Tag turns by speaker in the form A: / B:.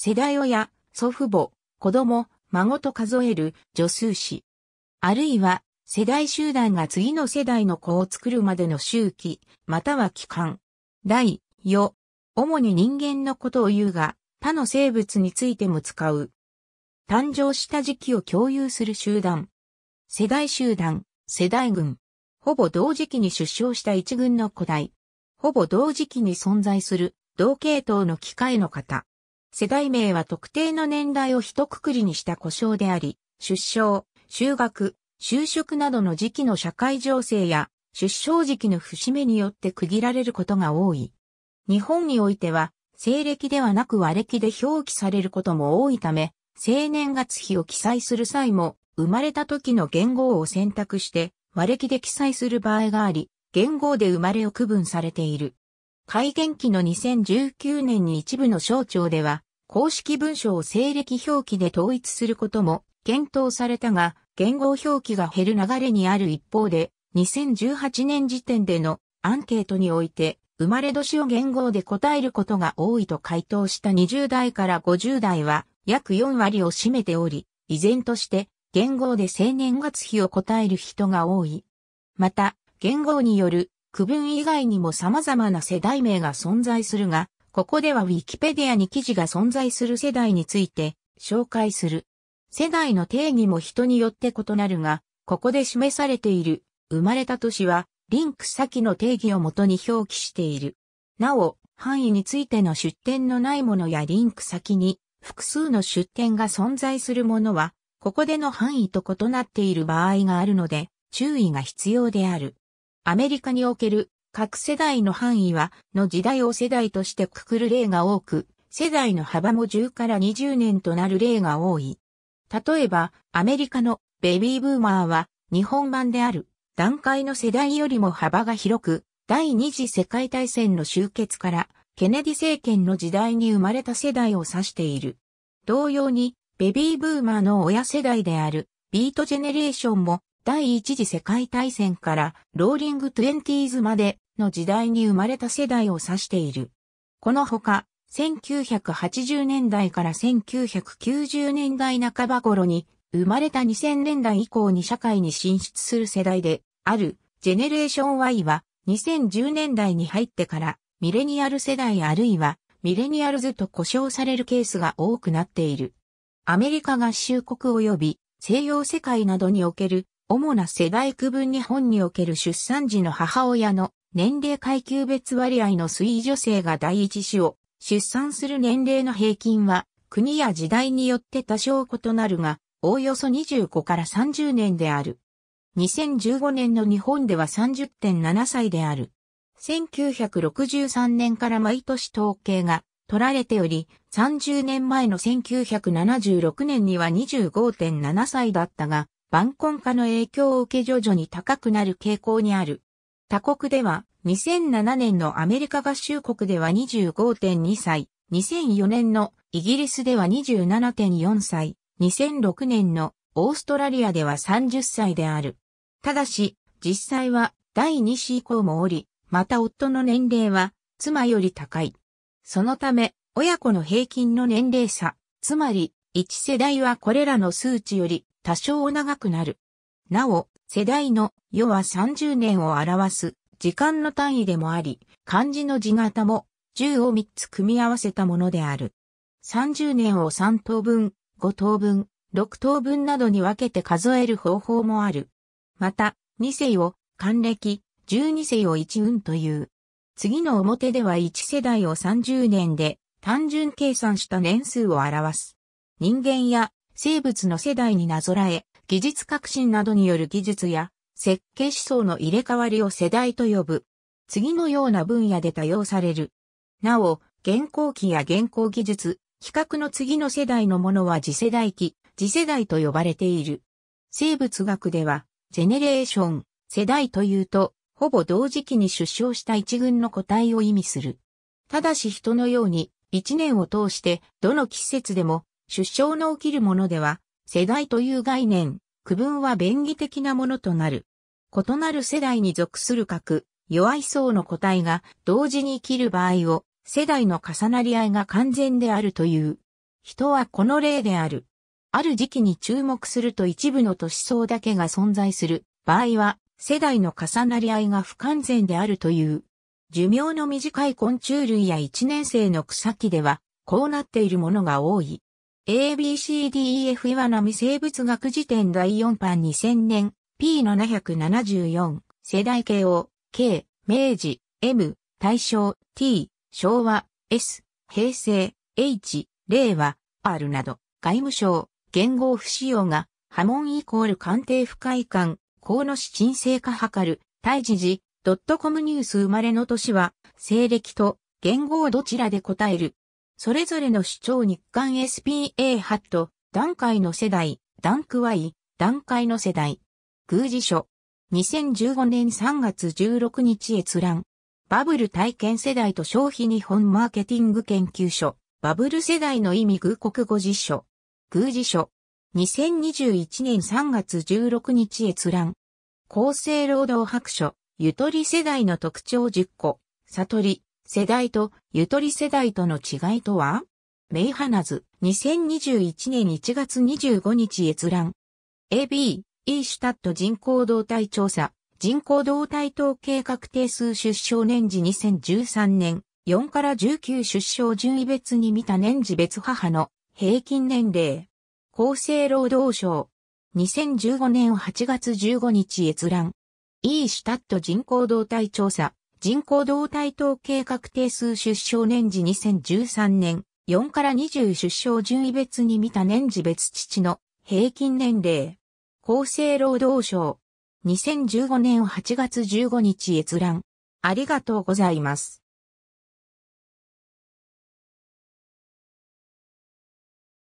A: 世代親、祖父母、子供、孫と数える女数詞。あるいは、世代集団が次の世代の子を作るまでの周期、または期間。代、よ。主に人間のことを言うが、他の生物についても使う。誕生した時期を共有する集団。世代集団、世代群。ほぼ同時期に出生した一群の古代。ほぼ同時期に存在する同系統の機械の方。世代名は特定の年代を一括りにした故障であり、出生、就学、就職などの時期の社会情勢や出生時期の節目によって区切られることが多い。日本においては、西暦ではなく和暦で表記されることも多いため、生年月日を記載する際も、生まれた時の元号を選択して、和暦で記載する場合があり、元号で生まれを区分されている。改元期の2019年に一部の省庁では、公式文書を西暦表記で統一することも検討されたが、言語表記が減る流れにある一方で、2018年時点でのアンケートにおいて、生まれ年を言語で答えることが多いと回答した20代から50代は約4割を占めており、依然として言語で生年月日を答える人が多い。また、言語による区分以外にも様々な世代名が存在するが、ここでは Wikipedia に記事が存在する世代について紹介する。世代の定義も人によって異なるが、ここで示されている生まれた年はリンク先の定義をもとに表記している。なお、範囲についての出典のないものやリンク先に複数の出典が存在するものは、ここでの範囲と異なっている場合があるので、注意が必要である。アメリカにおける各世代の範囲は、の時代を世代としてくくる例が多く、世代の幅も10から20年となる例が多い。例えば、アメリカのベビーブーマーは、日本版である、段階の世代よりも幅が広く、第二次世界大戦の終結から、ケネディ政権の時代に生まれた世代を指している。同様に、ベビーブーマーの親世代である、ビートジェネレーションも、第一次世界大戦から、ローリングトゥエンティーズまで、の時代に生まれた世代を指している。このほか、1980年代から1990年代半ば頃に生まれた2000年代以降に社会に進出する世代であるジェネレーション Y は2010年代に入ってからミレニアル世代あるいはミレニアルズと呼称されるケースが多くなっている。アメリカ合衆国及び西洋世界などにおける主な世代区分日本における出産時の母親の年齢階級別割合の推移女性が第一子を出産する年齢の平均は国や時代によって多少異なるが、おおよそ25から30年である。2015年の日本では30.7歳である。1963年から毎年統計が取られており、30年前の1976年には25.7歳だったが、晩婚化の影響を受け徐々に高くなる傾向にある。他国では、2007年のアメリカ合衆国では25.2歳、2004年のイギリスでは27.4歳、2006年のオーストラリアでは30歳である。ただし、実際は第2子以降もおり、また夫の年齢は妻より高い。そのため、親子の平均の年齢差、つまり1世代はこれらの数値より多少長くなる。なお、世代の世は30年を表す時間の単位でもあり、漢字の字型も10を3つ組み合わせたものである。30年を3等分、5等分、6等分などに分けて数える方法もある。また、2世を、還暦、12世を1運という。次の表では1世代を30年で単純計算した年数を表す。人間や生物の世代になぞらえ、技術革新などによる技術や設計思想の入れ替わりを世代と呼ぶ。次のような分野で多用される。なお、現行機や現行技術、比較の次の世代のものは次世代機、次世代と呼ばれている。生物学では、ジェネレーション、世代というと、ほぼ同時期に出生した一群の個体を意味する。ただし人のように、一年を通して、どの季節でも、出生の起きるものでは、世代という概念、区分は便宜的なものとなる。異なる世代に属する核、弱い層の個体が同時に生きる場合を、世代の重なり合いが完全であるという。人はこの例である。ある時期に注目すると一部の都市層だけが存在する場合は、世代の重なり合いが不完全であるという。寿命の短い昆虫類や一年生の草木では、こうなっているものが多い。ABCDEF 岩波生物学辞典第4版2000年 P774 世代系を K 明治 M 大正 T 昭和 S 平成 H 令和 R など外務省言語不使用が波紋イコール官邸不快感河野市鎮静化図る大事時ドットコムニュース生まれの年は西暦と言語をどちらで答えるそれぞれの主張日韓 SPA ハット、段階の世代、ダンクワイ、段階の世代。宮司書。2015年3月16日閲覧。バブル体験世代と消費日本マーケティング研究所。バブル世代の意味偶国語辞書。宮司書。2021年3月16日閲覧。厚生労働白書。ゆとり世代の特徴10個。悟り。世代とゆとり世代との違いとはメイハナズ、2021年1月25日閲覧。AB、E シュタット人口動態調査、人口動態統計確定数出生年次2013年、4から19出生順位別に見た年次別母の平均年齢。厚生労働省、2015年8月15日閲覧。E シュタット人口動態調査、人口動態統計確定数出生年次2013年4から20出生順位別に見た年次別父の平均年齢。厚生労働省。2015年8月15日閲覧。ありがとうございます。